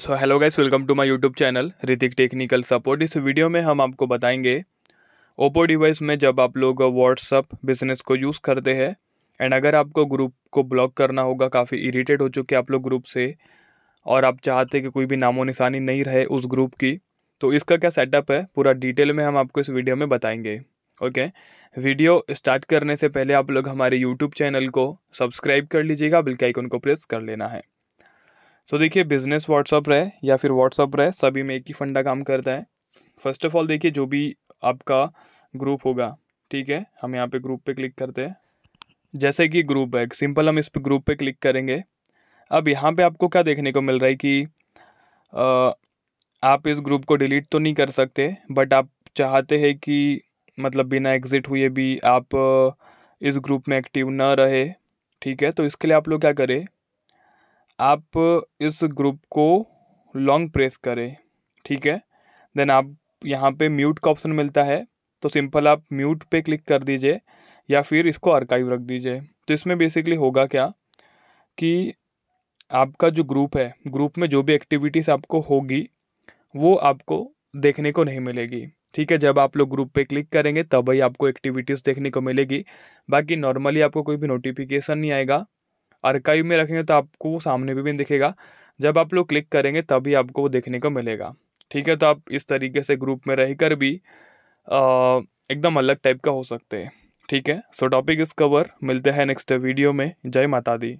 So hello guys welcome to my YouTube channel Hrithik technical support इस video में हम आपको बताएंगे ओप्पो डिवाइस में जब आप लोग व्हाट्सअप बिजनेस को यूज़ करते हैं एंड अगर आपको ग्रुप को ब्लॉक करना होगा काफ़ी इरीटेट हो चुके आप लोग ग्रुप से और आप चाहते कि कोई भी नामो निशानी नहीं रहे उस ग्रुप की तो इसका क्या सेटअप है पूरा डिटेल में हम आपको इस वीडियो में बताएंगे ओके okay? वीडियो स्टार्ट करने से पहले आप लोग हमारे यूट्यूब चैनल को सब्सक्राइब कर लीजिएगा बिल्कुल आइकन को प्रेस कर लेना है सो देखिए बिजनेस व्हाट्सअप रहे या फिर व्हाट्सअप रहे सभी में एक ही फंडा काम करता है फर्स्ट ऑफ ऑल देखिए जो भी आपका ग्रुप होगा ठीक है हम यहाँ पे ग्रुप पे क्लिक करते हैं जैसे कि ग्रुप है सिंपल हम इस पर ग्रुप पे क्लिक करेंगे अब यहाँ पे आपको क्या देखने को मिल रहा है कि आ, आप इस ग्रुप को डिलीट तो नहीं कर सकते बट आप चाहते हैं कि मतलब बिना एग्ज़िट हुए भी आप इस ग्रुप में एक्टिव ना रहे ठीक है तो इसके लिए आप लोग क्या करें आप इस ग्रुप को लॉन्ग प्रेस करें ठीक है देन आप यहाँ पे म्यूट का ऑप्शन मिलता है तो सिंपल आप म्यूट पे क्लिक कर दीजिए या फिर इसको आर्काइव रख दीजिए तो इसमें बेसिकली होगा क्या कि आपका जो ग्रुप है ग्रुप में जो भी एक्टिविटीज़ आपको होगी वो आपको देखने को नहीं मिलेगी ठीक है जब आप लोग ग्रुप पे क्लिक करेंगे तब ही आपको एक्टिविटीज़ देखने को मिलेगी बाकी नॉर्मली आपको कोई भी नोटिफिकेशन नहीं आएगा आर्काइव में रखेंगे तो आपको वो सामने भी, भी दिखेगा जब आप लोग क्लिक करेंगे तभी आपको वो देखने को मिलेगा ठीक है तो आप इस तरीके से ग्रुप में रहकर भी एकदम अलग टाइप का हो सकते हैं ठीक है सो टॉपिक इस कवर मिलते हैं नेक्स्ट वीडियो में जय माता दी